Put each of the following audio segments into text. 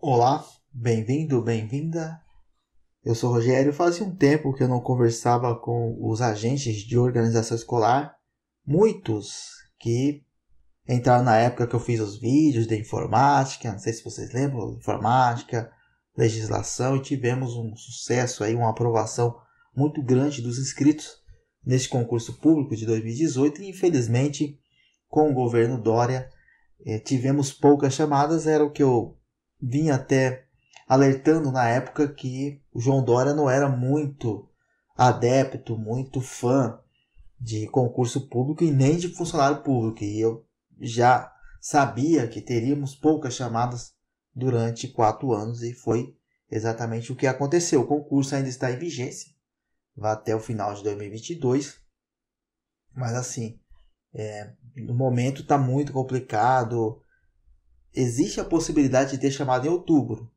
Olá, bem-vindo, bem-vinda. Eu sou Rogério. Fazia um tempo que eu não conversava com os agentes de organização escolar, muitos que entraram na época que eu fiz os vídeos de informática, não sei se vocês lembram, informática, legislação, e tivemos um sucesso aí, uma aprovação muito grande dos inscritos neste concurso público de 2018 e infelizmente com o governo Dória eh, tivemos poucas chamadas, era o que eu vinha até alertando na época que o João Dória não era muito adepto, muito fã de concurso público e nem de funcionário público. E eu já sabia que teríamos poucas chamadas durante quatro anos e foi exatamente o que aconteceu. O concurso ainda está em vigência, vai até o final de 2022, mas assim, é, no momento está muito complicado existe a possibilidade de ter chamado em outubro.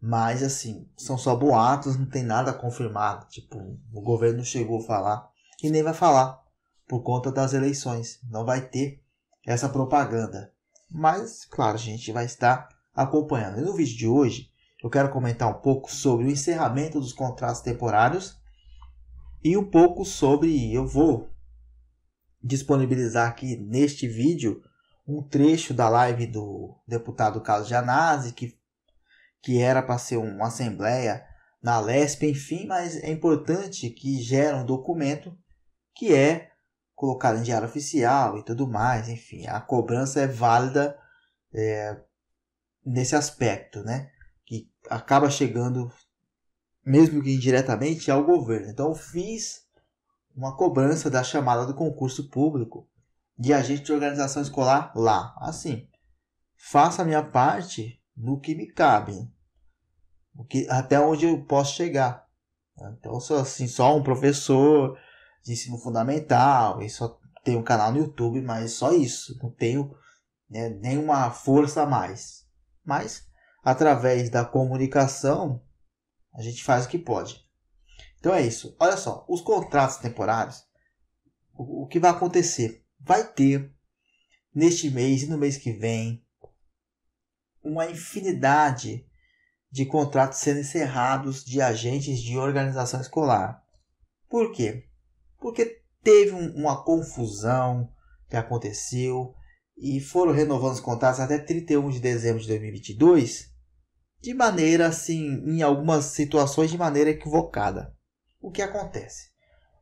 Mas, assim, são só boatos, não tem nada confirmado. Tipo, o governo chegou a falar e nem vai falar por conta das eleições. Não vai ter essa propaganda. Mas, claro, a gente vai estar acompanhando. E no vídeo de hoje, eu quero comentar um pouco sobre o encerramento dos contratos temporários e um pouco sobre. Eu vou disponibilizar aqui neste vídeo um trecho da live do deputado Carlos Janazzi, que, que era para ser uma assembleia na Lesp, enfim, mas é importante que gera um documento que é colocado em diário oficial e tudo mais, enfim, a cobrança é válida é, nesse aspecto, né? Que acaba chegando, mesmo que indiretamente, ao governo. Então, fiz uma cobrança da chamada do concurso público de agente de organização escolar lá. Assim, faça a minha parte no que me cabe, o que, até onde eu posso chegar. Né? Então, sou assim, só um professor de ensino fundamental, e só tenho um canal no YouTube, mas só isso, não tenho né, nenhuma força a mais. Mas, através da comunicação, a gente faz o que pode. Então é isso. Olha só, os contratos temporários, o, o que vai acontecer? vai ter neste mês e no mês que vem uma infinidade de contratos sendo encerrados de agentes de organização escolar. Por quê? Porque teve um, uma confusão que aconteceu e foram renovando os contratos até 31 de dezembro de 2022, de maneira assim, em algumas situações de maneira equivocada. O que acontece?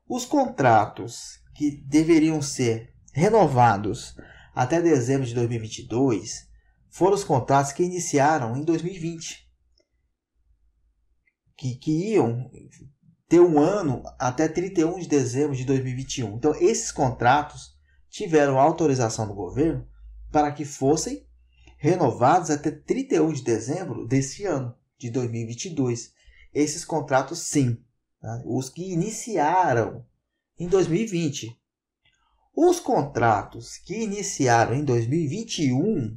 Os contratos que deveriam ser renovados até dezembro de 2022 foram os contratos que iniciaram em 2020, que, que iam ter um ano até 31 de dezembro de 2021. Então, esses contratos tiveram autorização do governo para que fossem renovados até 31 de dezembro desse ano, de 2022. Esses contratos, sim, tá? os que iniciaram em 2020. Os contratos que iniciaram em 2021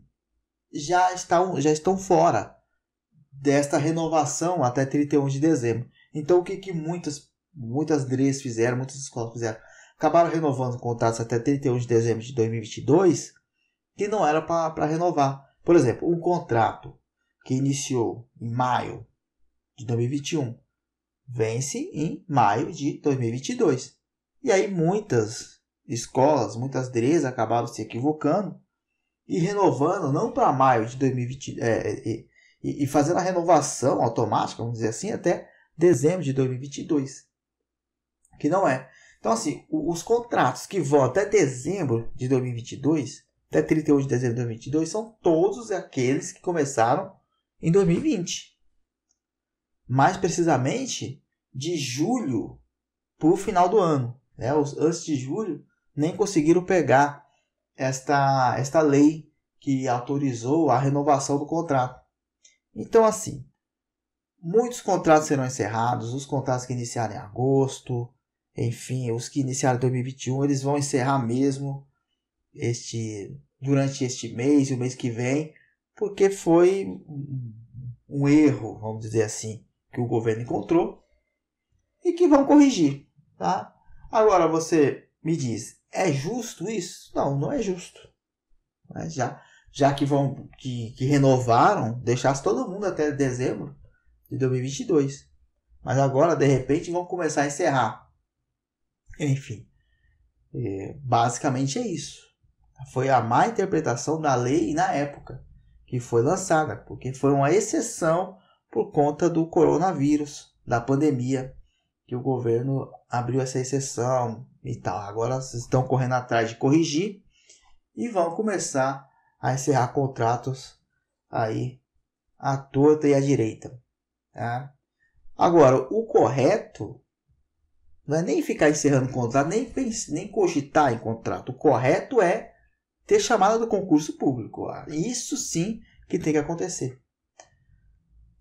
já estão, já estão fora desta renovação até 31 de dezembro. Então, o que, que muitas, muitas DREs fizeram, muitas escolas fizeram? Acabaram renovando contratos até 31 de dezembro de 2022 que não era para renovar. Por exemplo, um contrato que iniciou em maio de 2021 vence em maio de 2022. E aí muitas escolas, muitas deles acabaram se equivocando e renovando, não para maio de 2022, é, é, é, e, e, fazendo a renovação automática, vamos dizer assim, até dezembro de 2022. Que não é. Então, assim, os contratos que vão até dezembro de 2022, até 31 de dezembro de 2022, são todos aqueles que começaram em 2020. Mais precisamente, de julho para o final do ano. Né? antes de julho, nem conseguiram pegar esta, esta lei que autorizou a renovação do contrato. Então, assim, muitos contratos serão encerrados, os contratos que iniciaram em agosto, enfim, os que iniciaram em 2021, eles vão encerrar mesmo este durante este mês e o mês que vem, porque foi um erro, vamos dizer assim, que o governo encontrou e que vão corrigir, tá? Agora você me diz, é justo isso? Não, não é justo. Mas já já que vão que, que renovaram, deixasse todo mundo até dezembro de 2022. Mas agora, de repente, vão começar a encerrar. Enfim, é, basicamente é isso. Foi a má interpretação da lei na época que foi lançada, porque foi uma exceção por conta do coronavírus, da pandemia, que o governo abriu essa exceção, e tal. Agora vocês estão correndo atrás de corrigir e vão começar a encerrar contratos aí à torta e à direita. Tá? Agora, o correto não é nem ficar encerrando contrato, nem, nem cogitar em contrato. O correto é ter chamada do concurso público. Ah, isso sim que tem que acontecer.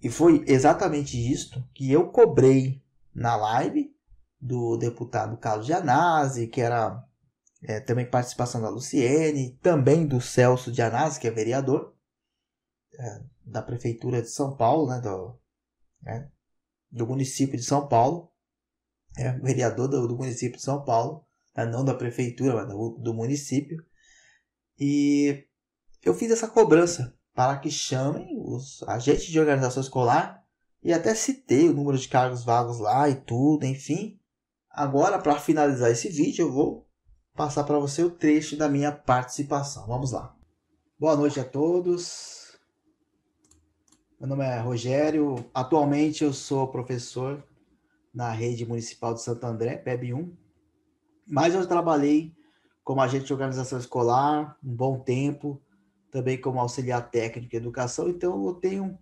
E foi exatamente isto que eu cobrei na live do deputado Carlos Gianazzi, que era é, também participação da Luciene, também do Celso Gianazzi, que é vereador é, da Prefeitura de São Paulo, né, do, é, do município de São Paulo, é, vereador do, do, município de São Paulo, né, não da prefeitura, mas do, do município. E eu fiz essa cobrança para que chamem os agentes de organização escolar e até citei o número de cargos vagos lá e tudo, enfim. Agora, para finalizar esse vídeo, eu vou passar para você o trecho da minha participação. Vamos lá. Boa noite a todos. Meu nome é Rogério. Atualmente eu sou professor na rede municipal de Santo André, PEB 1. Mas eu trabalhei como agente de organização escolar um bom tempo, também como auxiliar técnico de educação. Então eu tenho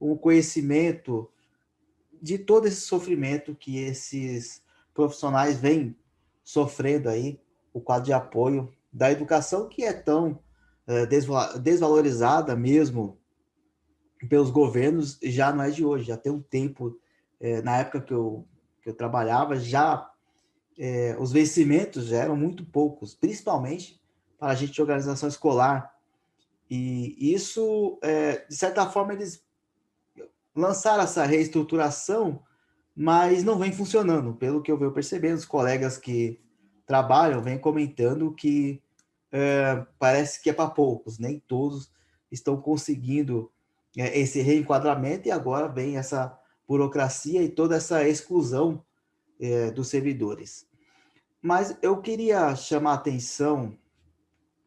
um conhecimento de todo esse sofrimento que esses profissionais vêm sofrendo aí o quadro de apoio da educação que é tão é, desvalorizada mesmo pelos governos já não é de hoje, já tem um tempo, é, na época que eu, que eu trabalhava, já é, os vencimentos já eram muito poucos, principalmente para a gente de organização escolar. E isso, é, de certa forma, eles lançaram essa reestruturação mas não vem funcionando. Pelo que eu venho percebendo, os colegas que trabalham vêm comentando que é, parece que é para poucos, nem todos estão conseguindo é, esse reenquadramento e agora vem essa burocracia e toda essa exclusão é, dos servidores. Mas eu queria chamar a atenção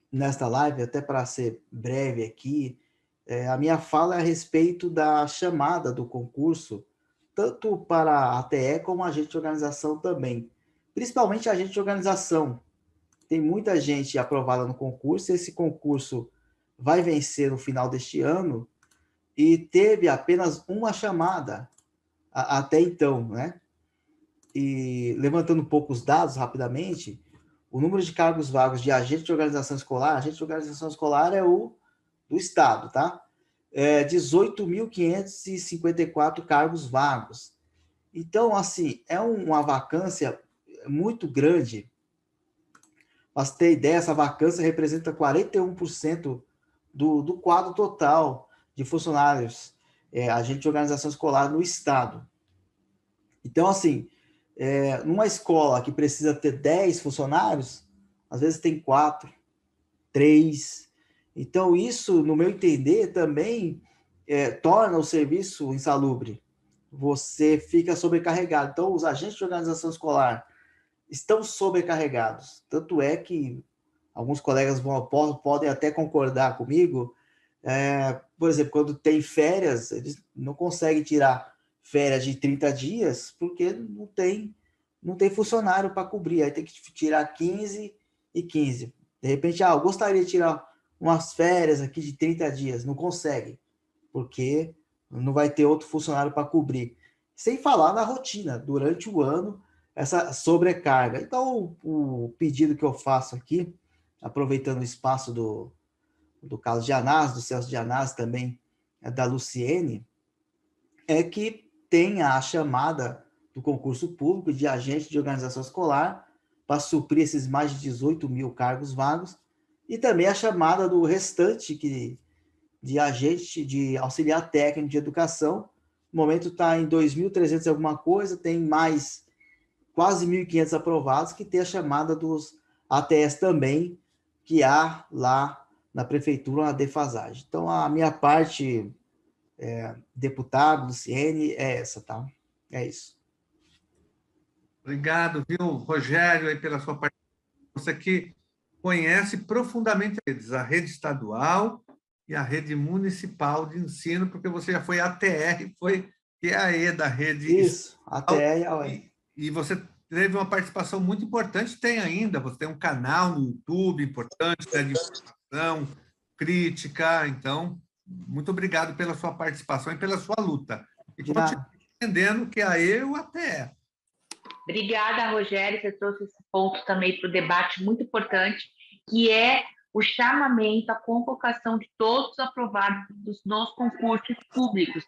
nesta live, até para ser breve aqui, é, a minha fala é a respeito da chamada do concurso tanto para a TE como a gente de organização também. Principalmente a gente de organização. Tem muita gente aprovada no concurso, esse concurso vai vencer no final deste ano e teve apenas uma chamada a, até então, né? E levantando um pouco os dados rapidamente, o número de cargos vagos de agente de organização escolar, agente de organização escolar é o do Estado, tá? é, 18.554 cargos vagos. Então, assim, é uma vacância muito grande. Para você ter ideia, essa vacância representa 41% do, do quadro total de funcionários, é, agente de organização escolar no Estado. Então, assim, é, numa escola que precisa ter 10 funcionários, às vezes tem 4, 3, então, isso, no meu entender, também é, torna o serviço insalubre. Você fica sobrecarregado. Então, os agentes de organização escolar estão sobrecarregados. Tanto é que alguns colegas vão, podem até concordar comigo. É, por exemplo, quando tem férias, eles não conseguem tirar férias de 30 dias porque não tem, não tem funcionário para cobrir. Aí tem que tirar 15 e 15. De repente, ah, eu gostaria de tirar umas férias aqui de 30 dias. Não consegue, porque não vai ter outro funcionário para cobrir. Sem falar na rotina, durante o ano, essa sobrecarga. Então, o, o pedido que eu faço aqui, aproveitando o espaço do, do Carlos de Anás, do Celso de Anás também, é da Luciene, é que tenha a chamada do concurso público de agente de organização escolar para suprir esses mais de 18 mil cargos vagos e também a chamada do restante que, de agente, de auxiliar técnico de educação. No momento está em 2.300 alguma coisa, tem mais quase 1.500 aprovados, que tem a chamada dos ATS também, que há lá na prefeitura uma defasagem. Então, a minha parte, é, deputado, Luciene, é essa, tá? É isso. Obrigado, viu, Rogério, aí pela sua participação aqui conhece profundamente a rede estadual e a rede municipal de ensino, porque você já foi ATR, foi EAE é da rede. Isso, ATR é e AOE. E você teve uma participação muito importante, tem ainda, você tem um canal no YouTube importante, né, de informação, crítica, então, muito obrigado pela sua participação e pela sua luta. E continue entendendo que é a eu ATR Obrigada, Rogério, você trouxe ponto também para o debate muito importante, que é o chamamento, a convocação de todos os aprovados dos nossos concursos públicos.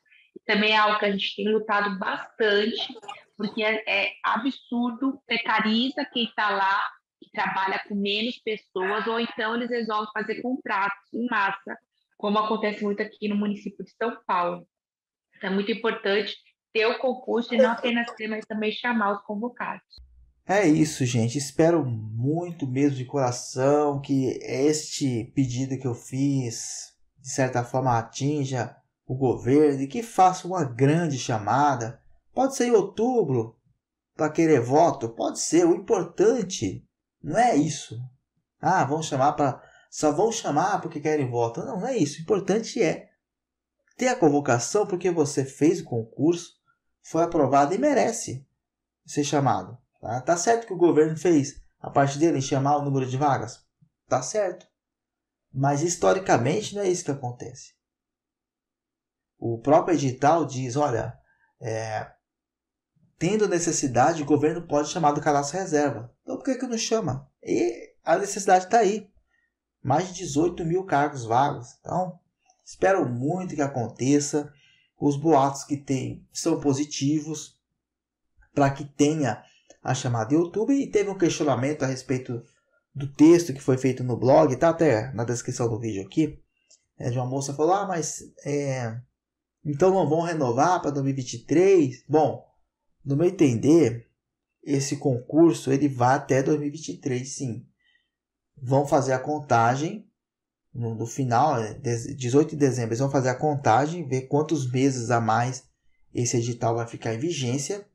Também é algo que a gente tem lutado bastante, porque é, é absurdo, precariza quem está lá e trabalha com menos pessoas, ou então eles resolvem fazer contratos em massa, como acontece muito aqui no município de São Paulo. Então, é muito importante ter o concurso e não apenas ter, mas também chamar os convocados. É isso, gente. Espero muito mesmo de coração que este pedido que eu fiz, de certa forma, atinja o governo e que faça uma grande chamada. Pode ser em outubro para querer voto, pode ser. O importante não é isso. Ah, vão chamar para só vão chamar porque querem voto. Não, não é isso. O importante é ter a convocação porque você fez o concurso, foi aprovado e merece ser chamado. Tá? tá certo que o governo fez a parte dele em chamar o número de vagas? Tá certo. Mas historicamente não é isso que acontece. O próprio edital diz: olha, é, tendo necessidade, o governo pode chamar do cadastro reserva. Então por que, que não chama? E a necessidade está aí. Mais de 18 mil cargos vagos. Então, espero muito que aconteça. Os boatos que tem são positivos para que tenha a chamada YouTube e teve um questionamento a respeito do texto que foi feito no blog, tá até na descrição do vídeo aqui. É, de uma moça falou: Ah, mas é, então não vão renovar para 2023? Bom, no meu entender, esse concurso ele vai até 2023, sim. Vão fazer a contagem no, no final, 18 é, de dezembro, eles vão fazer a contagem, ver quantos meses a mais esse edital vai ficar em vigência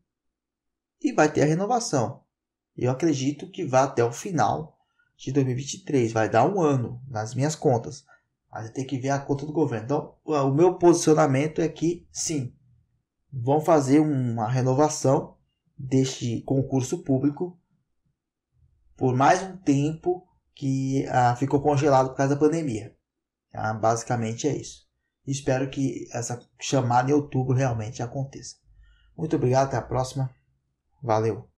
e vai ter a renovação. Eu acredito que vá até o final de 2023, vai dar um ano nas minhas contas. Mas tem que ver a conta do governo. Então, o meu posicionamento é que sim, vão fazer uma renovação deste concurso público por mais um tempo que ah, ficou congelado por causa da pandemia. Ah, basicamente é isso. Espero que essa chamada em outubro realmente aconteça. Muito obrigado, até a próxima. Valeu!